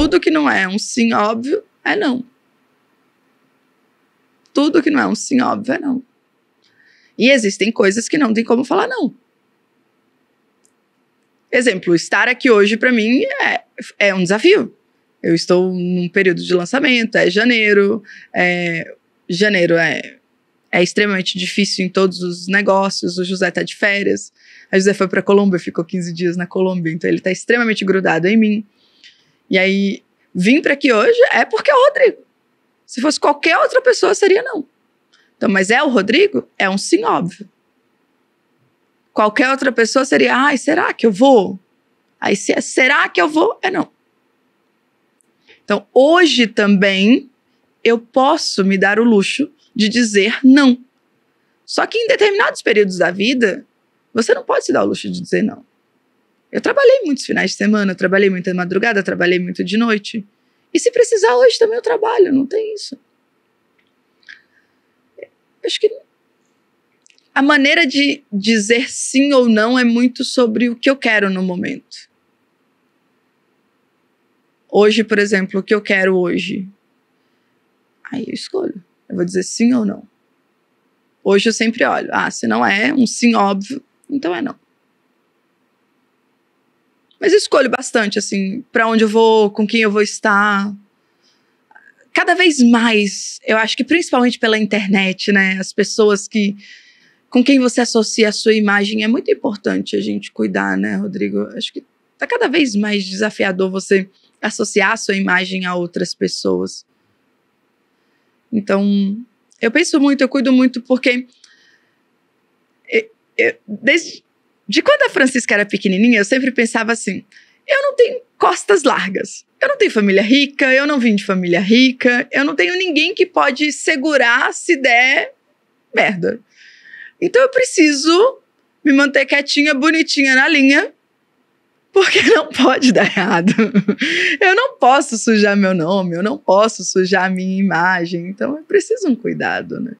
Tudo que não é um sim óbvio é não. Tudo que não é um sim óbvio é não. E existem coisas que não tem como falar não. Exemplo, estar aqui hoje para mim é, é um desafio. Eu estou num período de lançamento, é janeiro, é, janeiro é, é extremamente difícil em todos os negócios. O José está de férias, a José foi para Colômbia, ficou 15 dias na Colômbia, então ele está extremamente grudado em mim. E aí, vim para aqui hoje é porque é o Rodrigo. Se fosse qualquer outra pessoa, seria não. Então, mas é o Rodrigo? É um sim óbvio. Qualquer outra pessoa seria, ai, será que eu vou? Aí se é, será que eu vou? É não. Então, hoje também eu posso me dar o luxo de dizer não. Só que em determinados períodos da vida, você não pode se dar o luxo de dizer não. Eu trabalhei muitos finais de semana, eu trabalhei muita madrugada, trabalhei muito de noite. E se precisar hoje também eu trabalho, não tem isso. Acho que a maneira de dizer sim ou não é muito sobre o que eu quero no momento. Hoje, por exemplo, o que eu quero hoje? Aí eu escolho. Eu vou dizer sim ou não. Hoje eu sempre olho. Ah, se não é um sim óbvio, então é não. Mas escolho bastante, assim, para onde eu vou, com quem eu vou estar. Cada vez mais, eu acho que principalmente pela internet, né? As pessoas que. com quem você associa a sua imagem. É muito importante a gente cuidar, né, Rodrigo? Acho que tá cada vez mais desafiador você associar a sua imagem a outras pessoas. Então, eu penso muito, eu cuido muito, porque. desde de quando a Francisca era pequenininha, eu sempre pensava assim: eu não tenho costas largas. Eu não tenho família rica, eu não vim de família rica, eu não tenho ninguém que pode segurar se der merda. Então eu preciso me manter quietinha, bonitinha na linha, porque não pode dar errado. Eu não posso sujar meu nome, eu não posso sujar minha imagem, então eu preciso um cuidado, né?